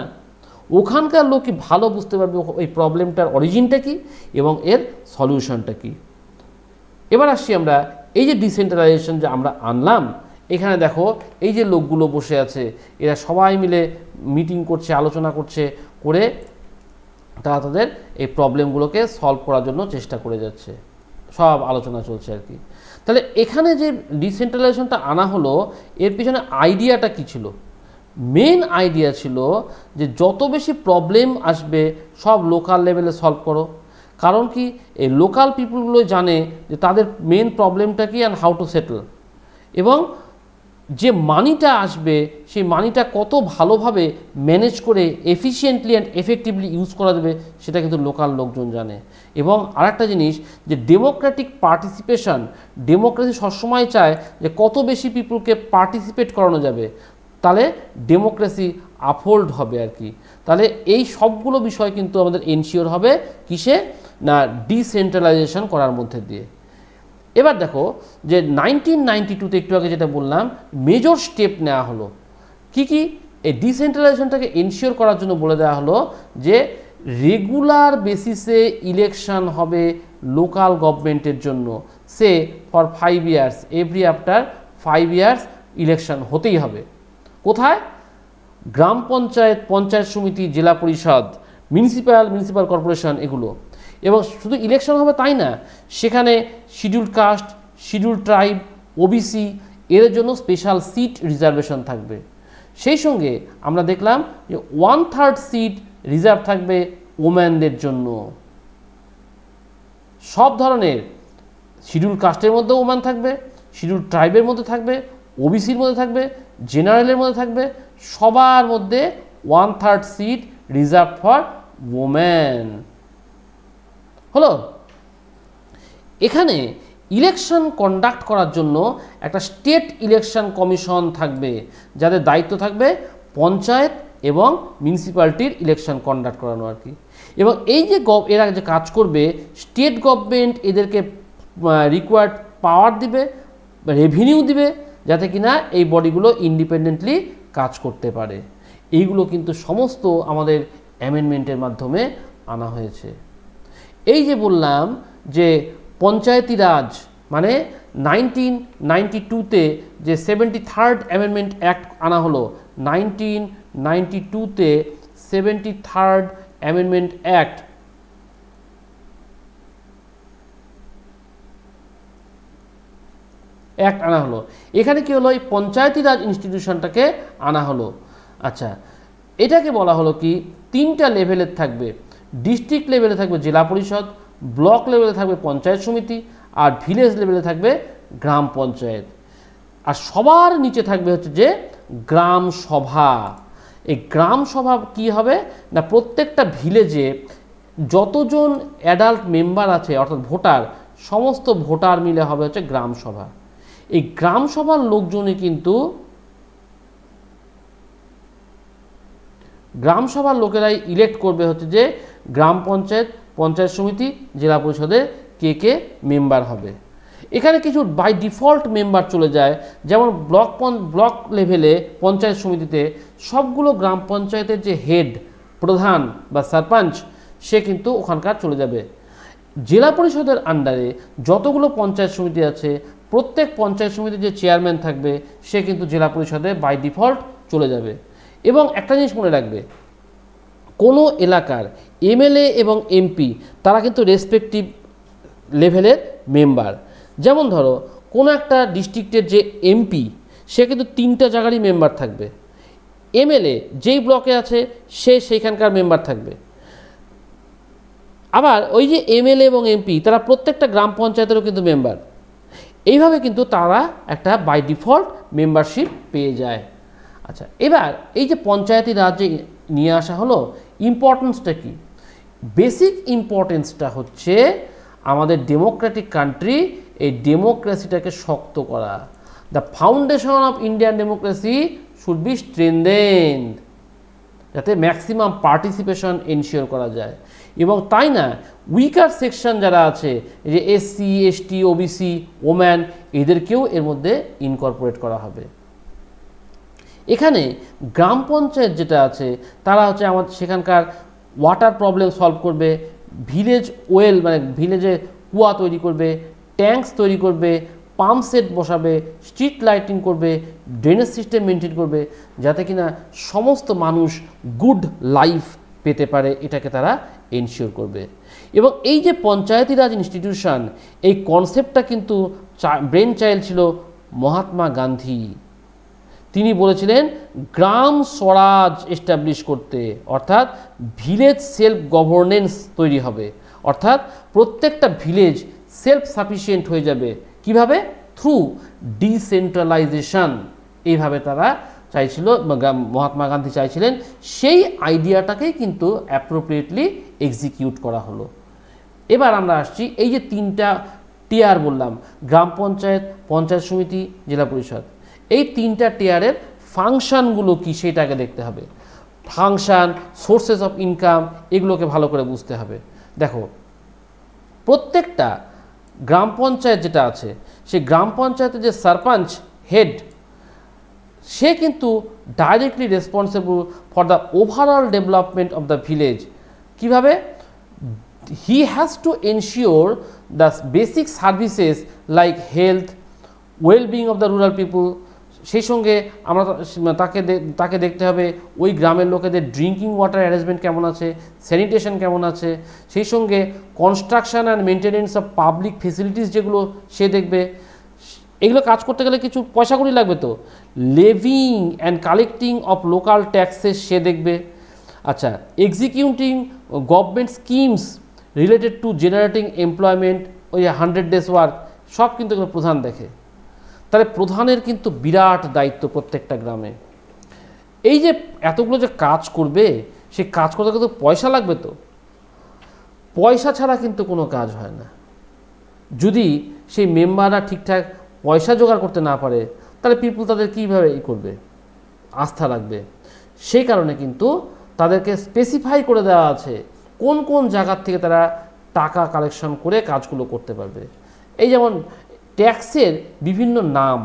ওখানকার লোকই ভালো বুঝতে পারবে ওই প্রবলেমটার অরিজিনটা কী এবং এর সলিউশনটা কী এবার আসছি আমরা এই যে ডিসেন্ট্রালাইজেশন যে আমরা আনলাম এখানে দেখো এই যে লোকগুলো বসে আছে এরা সবাই মিলে মিটিং করছে আলোচনা করছে করে তারা তাদের এই প্রবলেমগুলোকে সলভ করার জন্য চেষ্টা করে যাচ্ছে সব আলোচনা চলছে আর কি তাহলে এখানে যে ডিসেন্ট্রালাইজেশনটা আনা হলো এর পিছনে আইডিয়াটা কী ছিল মেন আইডিয়া ছিল যে যত বেশি প্রবলেম আসবে সব লোকাল লেভেলে সলভ করো কারণ কি এই লোকাল পিপুলগুলো জানে যে তাদের মেন প্রবলেমটা কি অ্যান্ড হাউ টু সেটেল এবং যে মানিটা আসবে সেই মানিটা কত ভালোভাবে ম্যানেজ করে এফিসিয়েন্টলি অ্যান্ড এফেক্টিভলি ইউজ করা যাবে সেটা কিন্তু লোকাল লোকজন জানে এবং আরেকটা জিনিস যে ডেমোক্রেটিক পার্টিসিপেশান ডেমোক্রেসি সবসময় চায় যে কত বেশি পিপুলকে পার্টিসিপেট করানো যাবে তাহলে ডেমোক্রেসি আফোল্ড হবে আর কি তাহলে এই সবগুলো বিষয় কিন্তু আমাদের এনশিওর হবে কিসে না ডিসেন্ট্রালাইজেশন করার মধ্যে দিয়ে এবার দেখো যে নাইনটিন নাইনটি টুতে একটু আগে যেটা বললাম মেজর স্টেপ নেওয়া হলো কি কি এই ডিসেন্ট্রালাইজেশনটাকে এনশিওর করার জন্য বলে দেওয়া হলো যে রেগুলার বেসিসে ইলেকশন হবে লোকাল গভর্নমেন্টের জন্য সে for five years every after five years election হতেই হবে কোথায় গ্রাম পঞ্চায়েত পঞ্চায়েত সমিতি জেলা পরিষদ মিউনিসিপ্যাল মিউনিসিপ্যাল কর্পোরেশন এগুলো এবং শুধু ইলেকশন হবে তাই না সেখানে schedule caste schedule tribe OBC এর জন্য স্পেশাল সিট রিজার্ভেশন থাকবে সেই সঙ্গে আমরা দেখলাম যে ওয়ান থার্ড সিট রিজার্ভ থাকবে ওম্যানদের জন্য সব ধরনের শিডিউল কাস্টের মধ্যে ওম্যান থাকবে শিডিউল ট্রাইবের মধ্যে থাকবে ওবিসির মধ্যে থাকবে জেনারেলের মধ্যে থাকবে সবার মধ্যে one third seat reserve for woman হলো এখানে ইলেকশন কন্ডাক্ট করার জন্য একটা স্টেট ইলেকশন কমিশন থাকবে যাদের দায়িত্ব থাকবে পঞ্চায়েত এবং মিউনিসিপ্যালিটির ইলেকশন কন্ডাক্ট করানো আর কি এবং এই যে গভ এরা যে কাজ করবে স্টেট গভর্নমেন্ট এদেরকে রিকোয়ার্ড পাওয়ার দিবে রেভিনিউ দিবে যাতে কিনা এই বডিগুলো ইন্ডিপেন্ডেন্টলি কাজ করতে পারে এইগুলো কিন্তু সমস্ত আমাদের অ্যামেন্ডমেন্টের মাধ্যমে আনা হয়েছে এই যে বললাম যে পঞ্চায়েতি রাজ মানে নাইনটিন নাইনটি টুতে যে সেভেন্টি থার্ড অ্যামেন্ডমেন্ট অ্যাক্ট আনা হলো নাইনটিন নাইনটি টুতে seventy third amendment act act আনা হলো এখানে কি হলো এই পঞ্চায়েতি রাজ ইনস্টিটিউশনটাকে আনা হলো আচ্ছা এটাকে বলা হলো কি তিনটা লেভেলের থাকবে ডিস্ট্রিক্ট লেভেলে থাকবে জেলা পরিষদ ব্লক লেভেলে থাকবে পঞ্চায়েত সমিতি আর ভিলেজ লেভেলে থাকবে গ্রাম পঞ্চায়েত আর সবার নিচে থাকবে হচ্ছে যে গ্রাম সভা এই গ্রাম সভা কি হবে না প্রত্যেকটা ভিলেজে যতজন অ্যাডাল্ট মেম্বার আছে অর্থাৎ ভোটার সমস্ত ভোটার মিলে হবে হচ্ছে গ্রাম সভা এই গ্রাম সভার লোকজনই কিন্তু গ্রাম সভার লোকেরাই ইলেক্ট করবে হচ্ছে যে গ্রাম পঞ্চায়েত পঞ্চায়েত সমিতি জেলা পরিষদে কে কে মেম্বার হবে এখানে কিছু বাই ডিফল্ট মেম্বার চলে যায় যেমন ব্লক ব্লক লেভেলে পঞ্চায়েত সমিতিতে সবগুলো গ্রাম পঞ্চায়েতের যে হেড প্রধান বা সারপাঞ্চ সে কিন্তু ওখানকার চলে যাবে জেলা পরিষদের আন্ডারে যতগুলো পঞ্চায়েত সমিতি আছে প্রত্যেক পঞ্চায়েত সমিতির যে চেয়ারম্যান থাকবে সে কিন্তু জেলা পরিষদে বাই ডিফল্ট চলে যাবে এবং একটা জিনিস মনে রাখবে কোনো এলাকার এমএলএ এবং এমপি তারা কিন্তু রেসপেক্টিভ লেভেলের মেম্বার যেমন ধরো কোনো একটা ডিস্ট্রিক্টের যে এমপি সে কিন্তু তিনটা জায়গারই মেম্বার থাকবে এমএলএ যেই ব্লকে আছে সে সেইখানকার মেম্বার থাকবে আবার ওই যে এমএলএ এবং এমপি তারা প্রত্যেকটা গ্রাম পঞ্চায়েতেরও কিন্তু মেম্বার এইভাবে কিন্তু তারা একটা বাই ডিফল্ট মেম্বারশিপ পেয়ে যায় আচ্ছা এবার এই যে পঞ্চায়েতি রাজ্যে নিয়ে আসা হলো ইম্পর্টেন্সটা কি বেসিক ইম্পর্টেন্সটা হচ্ছে আমাদের ডেমোক্রেটিক কান্ট্রি এই ডেমোক্রেসিটাকে শক্ত করা the foundation of Indian democracy should be strengthened যাতে ম্যাক্সিমাম পার্টিসিপেশন এনশিওর করা যায় এবং তাই না উইকার সেকশন যারা আছে যে এসসি এসটি ওবিসি ওম্যান এদেরকেও এর মধ্যে ইনকর্পোরেট করা হবে এখানে গ্রাম পঞ্চায়েত যেটা আছে তারা হচ্ছে আমার সেখানকার ওয়াটার প্রবলেম সলভ করবে ভিলেজ ওয়েল মানে ভিলেজে কুয়া তৈরি করবে ট্যাঙ্কস তৈরি করবে পাম্প সেট বসাবে স্ট্রিট লাইটিং করবে ড্রেনেজ সিস্টেম মেনটেন করবে যাতে কিনা সমস্ত মানুষ গুড লাইফ পেতে পারে এটাকে তারা এনশিওর করবে এবং এই যে পঞ্চায়েতি রাজ ইনস্টিটিউশন এই কনসেপ্টটা কিন্তু ব্রেন চাইল্ড ছিল মহাত্মা গান্ধী তিনি বলেছিলেন গ্রাম স্বরাজ এস্টাবলিশ করতে অর্থাৎ ভিলেজ সেলফ গভর্নেন্স তৈরি হবে অর্থাৎ প্রত্যেকটা ভিলেজ সেলফ সাফিসিয়েন্ট হয়ে যাবে কিভাবে থ্রু ডিসেন্ট্রালাইজেশন এইভাবে তারা চাইছিল মহাত্মা গান্ধী চাইছিলেন সেই আইডিয়াটাকেই কিন্তু অ্যাপ্রোপ্রিয়েটলি এক্সিকিউট করা হলো এবার আমরা আসছি এই যে তিনটা টিয়ার বললাম গ্রাম পঞ্চায়েত পঞ্চায়েত সমিতি জেলা পরিষদ এই তিনটা টিয়ারের ফাংশানগুলো কি সেটাকে দেখতে হবে ফাংশান সোর্সেস অফ ইনকাম এগুলোকে ভালো করে বুঝতে হবে দেখো প্রত্যেকটা গ্রাম পঞ্চায়েত যেটা আছে সেই গ্রাম পঞ্চায়েতের যে সারপাঞ্চ হেড সে কিন্তু directly responsible for the overall development of the village কীভাবে he has to ensure the basic services like health wellbeing of the rural people সেই সঙ্গে আমরা তাকে তাকে দেখতে হবে ওই গ্রামের লোকেদের ড্রিঙ্কিং ওয়াটার অ্যারেঞ্জমেন্ট কেমন আছে স্যানিটেশন কেমন আছে সেই সঙ্গে construction and maintenance of public facilities যেগুলো সে দেখবে এগুলো কাজ করতে গেলে কিছু পয়সা লাগবে তো levying and collecting of local taxes সে দেখবে আচ্ছা executing government schemes related to generating employment ওই হান্ড্রেড ডেজ ওয়ার্ক সব কিন্তু এগুলো প্রধান দেখে তাহলে প্রধানের কিন্তু বিরাট দায়িত্ব প্রত্যেকটা গ্রামে এই যে এতগুলো যে কাজ করবে সে কাজ করতে কিন্তু পয়সা লাগবে তো পয়সা ছাড়া কিন্তু কোনো কাজ হয় না যদি সেই মেম্বাররা ঠিকঠাক পয়সা জোগাড় করতে না পারে তাহলে পিপুল তাদের কীভাবে ই করবে আস্থা রাখবে সেই কারণে কিন্তু তাদেরকে স্পেসিফাই করে দেওয়া আছে কোন কোন জায়গার থেকে তারা টাকা কালেকশন করে কাজগুলো করতে পারবে এই যেমন ট্যাক্সের বিভিন্ন নাম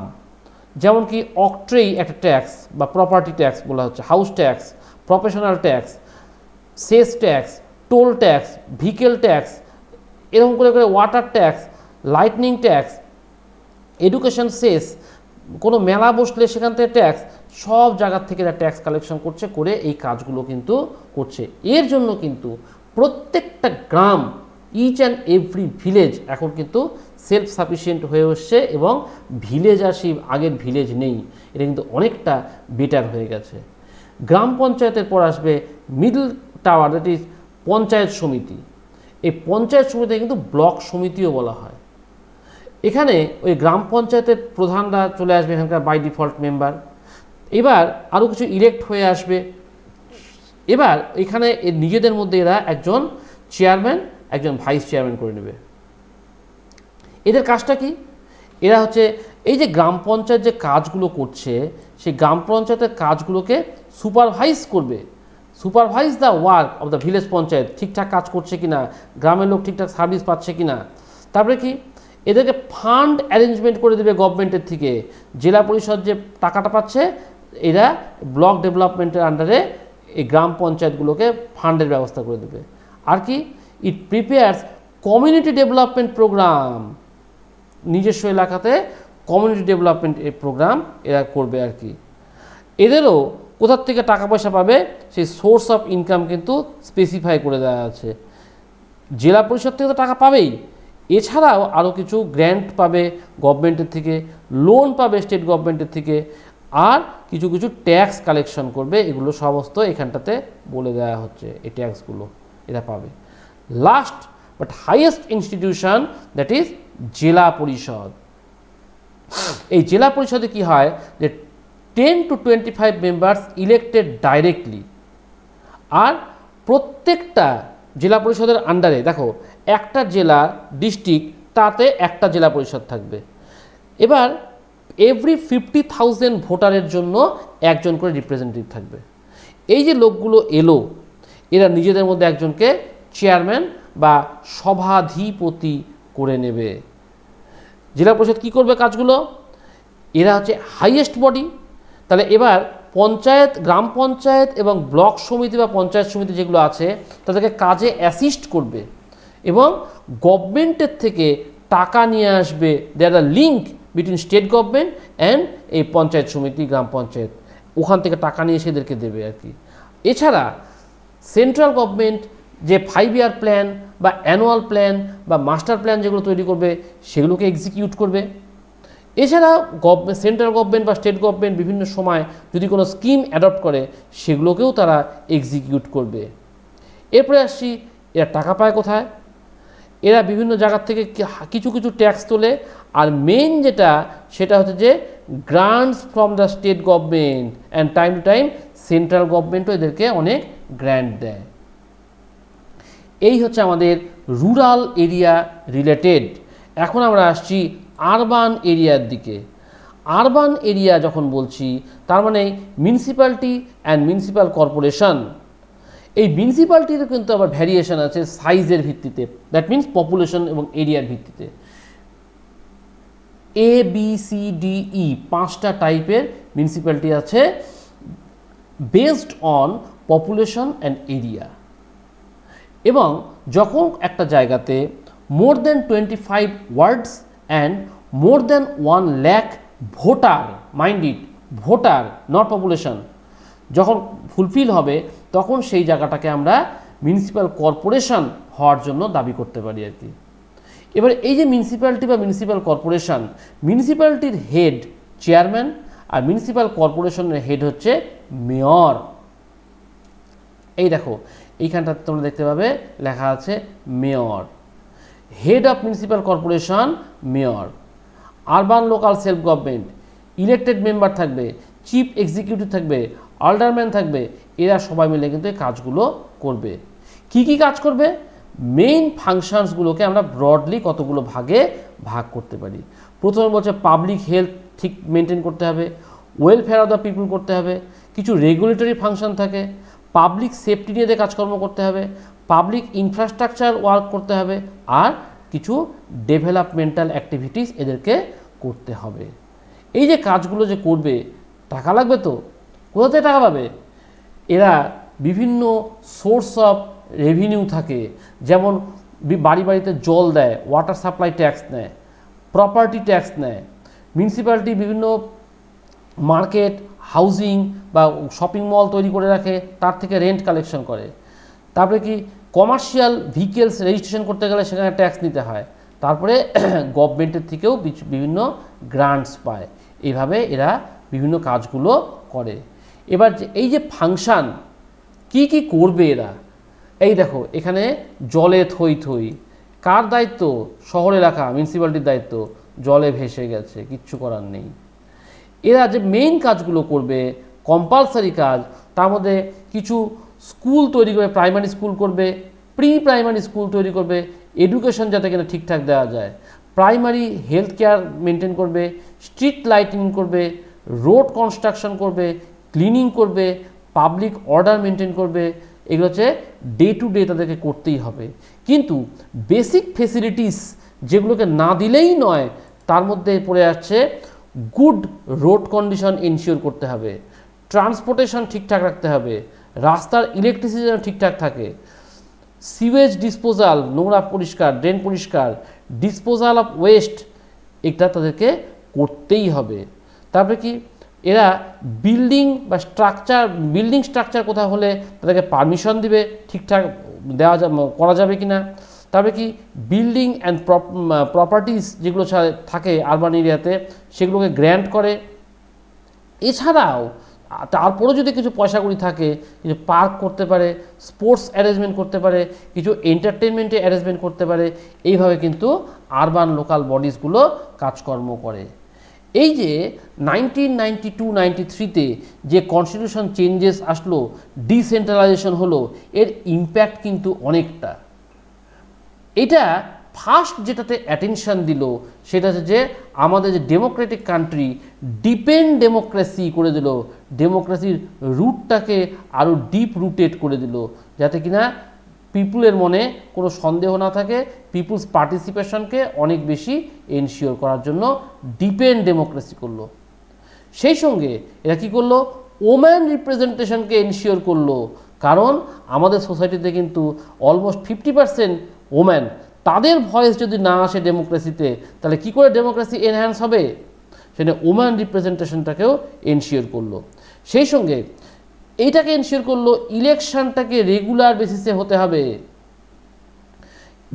যেমন কি অক্ট্রেই একটা ট্যাক্স বা প্রপার্টি ট্যাক্স বলা হচ্ছে house tax professional tax cess tax toll tax vehicle tax এরকম করে করে water tax lightning tax education cess কোনো মেলা বসলে সেখান থেকে ট্যাক্স সব জায়গার থেকে এরা ট্যাক্স কালেকশন করছে করে এই কাজগুলো কিন্তু করছে এর জন্য কিন্তু প্রত্যেকটা গ্রাম ইচ অ্যান্ড এভরি ভিলেজ এখন কিন্তু সেলফ সাফিসিয়েন্ট হয়ে হচ্ছে এবং ভিলেজ আর সেই আগের ভিলেজ নেই এটা কিন্তু অনেকটা বেটার হয়ে গেছে গ্রাম পঞ্চায়েতের পর আসবে middle tower that is panchayat samiti এই পঞ্চায়েত সমিতিকে কিন্তু ব্লক সমিতিও বলা হয় এখানে ওই গ্রাম পঞ্চায়েতের প্রধানরা চলে আসবে এখানকার বাই ডিফল্ট মেম্বার এবার আরও কিছু ইলেক্ট হয়ে আসবে এবার এখানে নিজেদের মধ্যে এরা একজন চেয়ারম্যান একজন ভাইস চেয়ারম্যান করে নেবে এদের কাজটা কি এরা হচ্ছে এই যে গ্রাম পঞ্চায়েত যে কাজগুলো করছে সেই গ্রাম পঞ্চায়েতের কাজগুলোকে সুপারভাইজ করবে supervise the work of the village panchayat ঠিকঠাক কাজ করছে কি না গ্রামের লোক ঠিকঠাক সার্ভিস পাচ্ছে কি না তারপরে কি এদেরকে ফান্ড অ্যারেঞ্জমেন্ট করে দেবে গভর্নমেন্টের থেকে জেলা পরিষদ যে টাকাটা পাচ্ছে এরা ব্লক ডেভেলপমেন্টের আন্ডারে এই গ্রাম পঞ্চায়েতগুলোকে ফান্ডের ব্যবস্থা করে দেবে আর কি it prepares community development program নিজস্ব এলাকাতে কমিউনিটি ডেভেলপমেন্ট প্রোগ্রাম এরা করবে আর কি এদেরও কোথার থেকে টাকা পয়সা পাবে সেই সোর্স অফ ইনকাম কিন্তু স্পেসিফাই করে দেওয়া আছে জেলা পরিষদ থেকে তো টাকা পাবেই এছাড়াও আরও কিছু গ্র্যান্ট পাবে গভর্নমেন্টের থেকে লোন পাবে স্টেট গভর্নমেন্টের থেকে আর কিছু কিছু ট্যাক্স কালেকশন করবে এগুলো সমস্ত এখানটাতে বলে দেওয়া হচ্ছে এই ট্যাক্সগুলো এটা পাবে last but highest institution that is Zila Parishad এই জেলা পরিষদে কি হয় যে ten to twenty five members elected directly আর প্রত্যেকটা জেলা পরিষদের আন্ডারে দেখো একটা জেলা ডিস্ট্রিক্ট তাতে একটা জেলা পরিষদ থাকবে এবার এভরি ফিফটি থাউজেন্ড ভোটারের জন্য একজন করে রিপ্রেজেন্টেটিভ থাকবে এই যে লোকগুলো এলো এরা নিজেদের মধ্যে একজনকে চেয়ারম্যান বা সভাধিপতি করে নেবে জেলা পরিষদ কি করবে কাজগুলো এরা হচ্ছে হাইয়েস্ট বডি তাহলে এবার পঞ্চায়েত গ্রাম পঞ্চায়েত এবং ব্লক সমিতি বা পঞ্চায়েত সমিতি যেগুলো আছে তাদেরকে কাজে অ্যাসিস্ট করবে এবং গভর্নমেন্টের থেকে টাকা নিয়ে আসবে there the link between state government and এই পঞ্চায়েত সমিতি গ্রাম পঞ্চায়েত ওখান থেকে টাকা নিয়ে সেদেরকে দেবে আর কি এছাড়া সেন্ট্রাল গভর্নমেন্ট যে ফাইভ ইয়ার প্ল্যান বা অ্যানুয়াল প্ল্যান বা মাস্টার প্ল্যান যেগুলো তৈরি করবে সেগুলোকে এক্সিকিউট করবে এছাড়া গভর্নমেন্ট সেন্ট্রাল গভর্নমেন্ট বা স্টেট গভর্নমেন্ট বিভিন্ন সময় যদি কোনো স্কিম অ্যাডপ্ট করে সেগুলোকেও তারা এক্সিকিউট করবে এরপরে আসছি এরা টাকা পায় কোথায় এরা বিভিন্ন জায়গার থেকে কিছু কিছু ট্যাক্স তোলে আর মেন যেটা সেটা হচ্ছে যে grants from the state government and time to time central গভর্নমেন্টও এদেরকে অনেক গ্র্যান্ট দেয় এই হচ্ছে আমাদের রুরাল এরিয়া রিলেটেড এখন আমরা আসছি আরবান এরিয়ার দিকে আরবান এরিয়া যখন বলছি তার মানে মিউনিসিপ্যালিটি অ্যান্ড মিউনিসিপ্যাল কর্পোরেশন এই মিউনিসিপ্যালিটিরও কিন্তু আবার ভ্যারিয়েশন আছে সাইজের ভিত্তিতে দ্যাট মিন্স পপুলেশন এবং এরিয়ার ভিত্তিতে A B C D E পাঁচটা টাইপের মিউনিসিপ্যালিটি আছে based on population and area এবং যখন একটা জায়গাতে more than twenty five wards and more than 1 lakh voter mind it voter not population যখন ফুলফিল হবে তখন সেই জায়গাটাকে আমরা মিউনিসিপ্যাল কর্পোরেশন হওয়ার জন্য দাবি করতে পারি আর কি এবার এই যে মিউনিসিপ্যালিটি বা মিউনিসিপ্যাল কর্পোরেশন মিউনিসিপ্যালিটির হেড চেয়ারম্যান আর মিউনিসিপ্যাল কর্পোরেশনের হেড হচ্ছে মেয়র এই দেখো এইখানটা তোমরা দেখতে পাবে লেখা আছে mayor head of municipal corporation mayor urban local self government elected member থাকবে চিফ এক্সিকিউটিভ থাকবে আল্ডারম্যান থাকবে এরা সবাই মিলে কিন্তু এই কাজগুলো করবে কি কি কাজ করবে মেইন ফাংশানসগুলোকে আমরা ব্রডলি কতগুলো ভাগে ভাগ করতে পারি প্রথমে বলছে পাবলিক হেলথ ঠিক মেনটেন করতে হবে ওয়েলফেয়ার অফ দ্য পিপুল করতে হবে কিছু রেগুলেটরি ফাংশন থাকে পাবলিক সেফটি নিয়ে কাজকর্ম করতে হবে পাবলিক ইনফ্রাস্ট্রাকচার ওয়ার্ক করতে হবে আর কিছু ডেভেলপমেন্টাল অ্যাক্টিভিটিস এদেরকে করতে হবে এই যে কাজগুলো যে করবে টাকা লাগবে তো কোথা থেকে টাকা পাবে এরা বিভিন্ন সোর্স অফ রেভিনিউ থাকে যেমন বাড়ি বাড়িতে জল দেয় ওয়াটার সাপ্লাই ট্যাক্স নেয় প্রপার্টি ট্যাক্স নেয় মিউনিসিপ্যালিটি বিভিন্ন মার্কেট হাউজিং বা শপিং মল তৈরি করে রাখে তার থেকে রেন্ট কালেকশন করে তারপরে কি কমার্শিয়াল ভেহিকেলস রেজিস্ট্রেশন করতে গেলে সেখানে ট্যাক্স নিতে হয় তারপরে গভর্নমেন্টের থেকেও বিভিন্ন গ্রান্টস পায় এভাবে এরা বিভিন্ন কাজগুলো করে এবার এই যে ফাংশান কি কি করবে এরা এই দেখো এখানে জলে থই থই কার দায়িত্ব শহর এলাকা মিউনিসিপ্যালিটির দায়িত্ব জলে ভেসে গেছে কিচ্ছু করার নেই এরা যে মেইন কাজগুলো করবে কম্পালসারি কাজ তার মধ্যে কিছু স্কুল তৈরি করবে প্রাইমারি স্কুল করবে প্রি প্রাইমারি স্কুল তৈরি করবে এডুকেশন যাতে কিনা ঠিকঠাক দেওয়া যায় প্রাইমারি হেলথ কেয়ার মেনটেন করবে স্ট্রিট লাইটিং করবে রোড কনস্ট্রাকশন করবে ক্লিনিং করবে পাবলিক অর্ডার মেনটেন করবে এগুলো হচ্ছে ডে টু ডে তাদেরকে করতেই হবে কিন্তু বেসিক ফেসিলিটিস যেগুলোকে না দিলেই নয় তার মধ্যে পড়ে আসছে গুড রোড কন্ডিশন এনশিওর করতে হবে ট্রান্সপোর্টেশন ঠিকঠাক রাখতে হবে রাস্তার ইলেকট্রিসিটি যেন ঠিকঠাক থাকে সিওয়েজ ডিসপোজাল নোংরা পরিষ্কার ড্রেন পরিষ্কার ডিসপোজাল অফ ওয়েস্ট এটা তাদেরকে করতেই হবে তারপরে কি এরা বিল্ডিং বা স্ট্রাকচার বিল্ডিং স্ট্রাকচার কোথাও হলে তাদেরকে পারমিশন দিবে ঠিকঠাক দেওয়া করা যাবে কি না তবে কি বিল্ডিং অ্যান্ড প্রপার্টিস যেগুলো থাকে আরবান এরিয়াতে সেগুলোকে গ্র্যান্ট করে এছাড়াও তারপরেও যদি কিছু পয়সা থাকে কিছু পার্ক করতে পারে স্পোর্টস অ্যারেঞ্জমেন্ট করতে পারে কিছু এন্টারটেনমেন্টে অ্যারেঞ্জমেন্ট করতে পারে এইভাবে কিন্তু আরবান লোকাল বডিজগুলো কাজকর্ম করে এই যে নাইনটিন নাইনটি টু থ্রিতে যে কনস্টিটিউশন চেঞ্জেস আসলো ডিসেন্ট্রালাইজেশন হলো এর ইম্প্যাক্ট কিন্তু অনেকটা এটা ফার্স্ট যেটাতে অ্যাটেনশান দিল সেটা হচ্ছে যে আমাদের যে ডেমোক্রেটিক কান্ট্রি ডিপেন্ড ডেমোক্রেসি করে দিল ডেমোক্রেসির রুটটাকে আরও ডিপ রুটেড করে দিল যাতে কিনা পিপুলের মনে কোনো সন্দেহ না থাকে পিপুলস পার্টিসিপেশনকে অনেক বেশি এনশিওর করার জন্য ডিপেন্ড ডেমোক্রেসি করলো সেই সঙ্গে এরা কী করলো ওম্যান রিপ্রেজেন্টেশনকে এনশিওর করলো কারণ আমাদের সোসাইটিতে কিন্তু অলমোস্ট ফিফটি পারসেন্ট ওম্যান তাদের ভয়েস যদি না আসে ডেমোক্রেসিতে তাহলে কি করে ডেমোক্রেসি এনহ্যান্স হবে সেটা ওম্যান রিপ্রেজেন্টেশনটাকেও এনশিওর করলো সেই সঙ্গে এইটাকে এনশিওর করলো ইলেকশনটাকে রেগুলার বেসিসে হতে হবে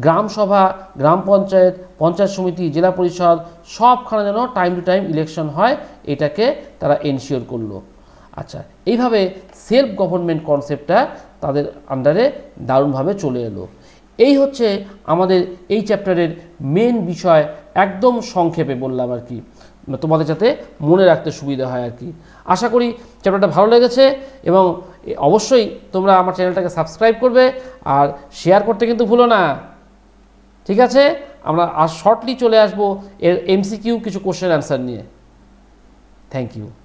গ্রাম সভা গ্রাম পঞ্চায়েত পঞ্চায়েত সমিতি জেলা পরিষদ সবখানে যেন টাইম টু টাইম ইলেকশন হয় এটাকে তারা এনশিওর করলো আচ্ছা এইভাবে সেলফ গভর্নমেন্ট কনসেপ্টটা তাদের আন্ডারে দারুণভাবে চলে এলো এই হচ্ছে আমাদের এই চ্যাপ্টারের মেন বিষয় একদম সংক্ষেপে বললাম আর কি তোমাদের যাতে মনে রাখতে সুবিধা হয় আর কি আশা করি চ্যাপ্টারটা ভালো লেগেছে এবং অবশ্যই তোমরা আমার চ্যানেলটাকে সাবস্ক্রাইব করবে আর শেয়ার করতে কিন্তু ভুলো না ঠিক আছে আমরা আর শর্টলি চলে আসব এর এমসিকিউ কিছু কোশ্চেন অ্যান্সার নিয়ে থ্যাংক ইউ